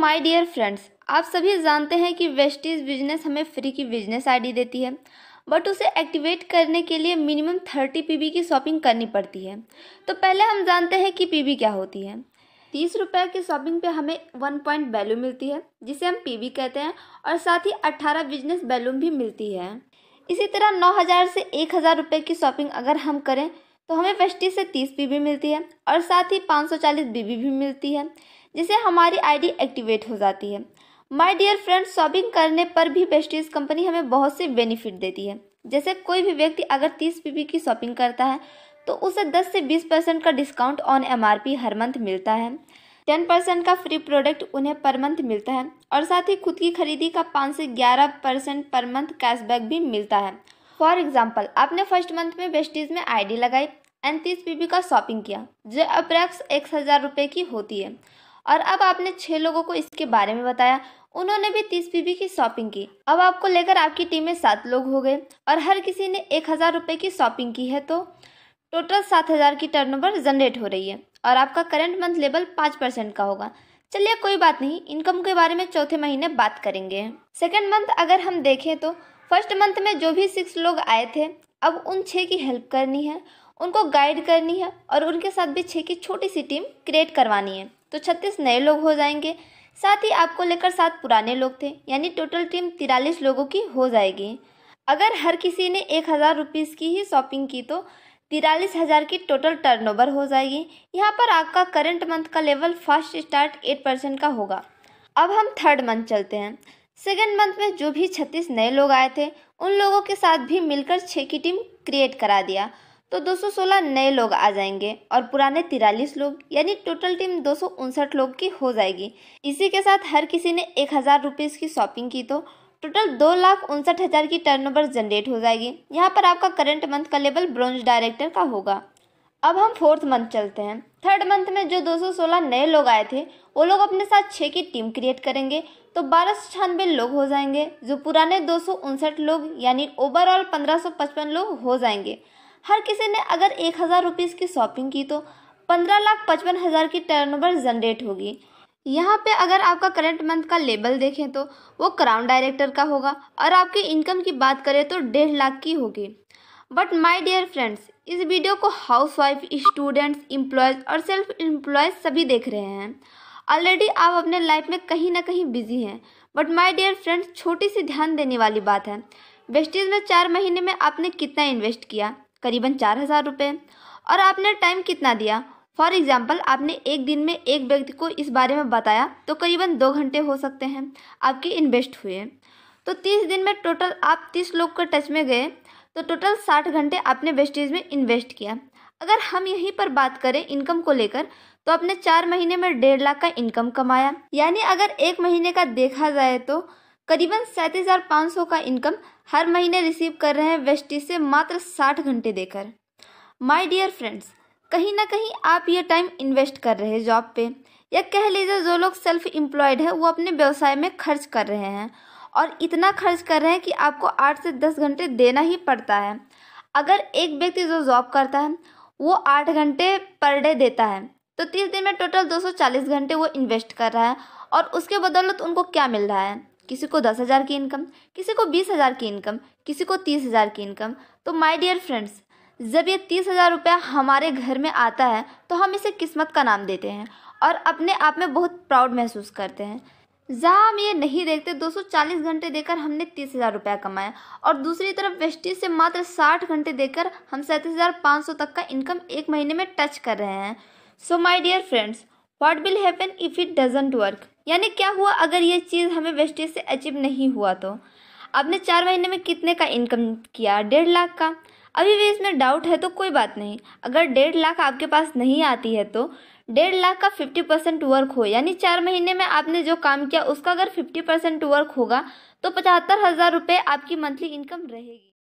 my dear friends आप सभी जानते हैं कि वेस्टीज बिजनेस हमें फ्री की बिजनेस आईडी देती है बट उसे एक्टिवेट करने के लिए मिनिमम थर्टी पीबी की शॉपिंग करनी पड़ती है तो पहले हम जानते हैं कि पी क्या होती है तीस रुपये की शॉपिंग पे हमें वन पॉइंट वैल्यू मिलती है जिसे हम पी कहते हैं और साथ ही अट्ठारह बिजनेस बैलूम भी मिलती है इसी तरह नौ हज़ार से एक हज़ार रुपये की शॉपिंग अगर हम करें तो हमें फेस्टिव से तीस पीबी मिलती है और साथ ही पाँच सौ चालीस बीबी भी मिलती है जिससे हमारी आईडी एक्टिवेट हो जाती है माय डियर फ्रेंड शॉपिंग करने पर भी बेस्टीज कंपनी हमें बहुत से बेनिफिट देती है जैसे कोई भी व्यक्ति अगर तीस पीपी की शॉपिंग करता है तो उसे 10 से 20 परसेंट का डिस्काउंट ऑन एम हर मंथ मिलता है 10 परसेंट का फ्री प्रोडक्ट उन्हें पर मंथ मिलता है और साथ ही खुद की खरीदी का 5 से 11 परसेंट पर मंथ कैशबैक भी मिलता है फॉर एग्जाम्पल आपने फर्स्ट मंथ में बेस्टीज में आईडी लगाई एंड तीस पीबी का शॉपिंग किया जो अप्रैक्स एक हज़ार रुपये की होती है और अब आपने छः लोगों को इसके बारे में बताया उन्होंने भी तीस बीबी की शॉपिंग की अब आपको लेकर आपकी टीम में सात लोग हो गए और हर किसी ने एक हज़ार रुपये की शॉपिंग की है तो टोटल सात हज़ार की टर्नओवर जनरेट हो रही है और आपका करंट मंथ लेवल पाँच परसेंट का होगा चलिए कोई बात नहीं इनकम के बारे में चौथे महीने बात करेंगे सेकेंड मंथ अगर हम देखें तो फर्स्ट मंथ में जो भी सिक्स लोग आए थे अब उन छः की हेल्प करनी है उनको गाइड करनी है और उनके साथ भी छः की छोटी सी टीम क्रिएट करवानी है तो छत्तीस नए लोग हो जाएंगे साथ ही आपको लेकर सात पुराने लोग थे यानी टोटल टीम तिरालीस लोगों की हो जाएगी अगर हर किसी ने एक हज़ार रुपीज़ की ही शॉपिंग की तो तिरालीस हज़ार की टोटल टर्नओवर हो जाएगी यहाँ पर आपका करंट मंथ का level first star eight percent का होगा अब हम थर्ड मंथ चलते हैं सेकेंड मंथ में जो भी छत्तीस नए लोग आए थे उन लोगों के साथ भी मिलकर छः की टीम क्रिएट करा दिया तो 216 नए लोग आ जाएंगे और पुराने तिरालीस लोग यानी टोटल टीम दो लोग की हो जाएगी इसी के साथ हर किसी ने एक हज़ार रुपीज़ की शॉपिंग की तो टोटल दो लाख उनसठ हज़ार की टर्नओवर जनरेट हो जाएगी यहाँ पर आपका करंट मंथ का लेवल ब्रॉन्ज डायरेक्टर का होगा अब हम फोर्थ मंथ चलते हैं थर्ड मंथ में जो 216 नए लोग आए थे वो लोग अपने साथ छः की टीम क्रिएट करेंगे तो बारह सौ छियानवे लोग हो जाएंगे जो पुराने दो लोग यानी ओवरऑल पचपन लोग हो जाएंगे हर किसी ने अगर एक हज़ार रुपीज़ की शॉपिंग की तो पंद्रह लाख पचपन हज़ार की टर्नओवर जनरेट होगी यहाँ पे अगर आपका करंट मंथ का लेबल देखें तो वो क्राउन डायरेक्टर का होगा और आपकी इनकम की बात करें तो डेढ़ लाख की होगी बट माई डियर फ्रेंड्स इस वीडियो को हाउस वाइफ स्टूडेंट्स इम्प्लॉयज और सेल्फ एम्प्लॉयज़ सभी देख रहे हैं ऑलरेडी आप अपने लाइफ में कहीं ना कहीं बिजी हैं बट माई डियर फ्रेंड्स छोटी सी ध्यान देने वाली बात है वेस्टेज में चार महीने में आपने कितना इन्वेस्ट किया करीबन चार हज़ार रुपये और आपने टाइम कितना दिया फॉर एग्ज़ाम्पल आपने एक दिन में एक व्यक्ति को इस बारे में बताया तो करीबन दो घंटे हो सकते हैं आपके इन्वेस्ट हुए तो तीस दिन में टोटल आप तीस लोग के टच में गए तो टोटल साठ घंटे आपने वेस्टेज में इन्वेस्ट किया अगर हम यहीं पर बात करें इनकम को लेकर तो आपने चार महीने में डेढ़ लाख का इनकम कमाया यानी अगर एक महीने का देखा जाए तो करीबन सैंतीस हज़ार पाँच सौ का इनकम हर महीने रिसीव कर रहे हैं वेस्टी से मात्र साठ घंटे देकर माय डियर फ्रेंड्स कहीं ना कहीं आप ये टाइम इन्वेस्ट कर रहे हैं जॉब पे या कह लीजिए जो लोग सेल्फ एम्प्लॉयड है वो अपने व्यवसाय में खर्च कर रहे हैं और इतना खर्च कर रहे हैं कि आपको आठ से दस घंटे देना ही पड़ता है अगर एक व्यक्ति जो जॉब करता है वो आठ घंटे पर डे देता है तो तीस दिन में टोटल दो सौ चालीस घंटे वो इन्वेस्ट कर रहा है और उसके बदौलत उनको क्या मिल रहा है किसी को दस हज़ार की इनकम किसी को बीस हज़ार की इनकम किसी को तीस हज़ार की इनकम तो माय डियर फ्रेंड्स जब ये तीस हज़ार रुपया हमारे घर में आता है तो हम इसे किस्मत का नाम देते हैं और अपने आप में बहुत प्राउड महसूस करते हैं जहाँ हम ये नहीं देखते 240 घंटे देकर हमने तीस हज़ार रुपया कमाया और दूसरी तरफ वेस्टीज से मात्र 60 घंटे देकर हम सैंतीस हज़ार पाँच सौ तक का इनकम एक महीने में टच कर रहे हैं so my dear friends what will happen if it doesn't work यानी क्या हुआ अगर ये चीज़ हमें वेस्टेज से अचीव नहीं हुआ तो आपने चार महीने में कितने का इनकम किया डेढ़ लाख का अभी भी इसमें डाउट है तो कोई बात नहीं अगर डेढ़ लाख आपके पास नहीं आती है तो डेढ़ लाख का फिफ्टी परसेंट वर्क हो यानी चार महीने में आपने जो काम किया उसका अगर फिफ्टी परसेंट वर्क होगा तो पचहत्तर हज़ार रुपये आपकी मंथली इनकम रहेगी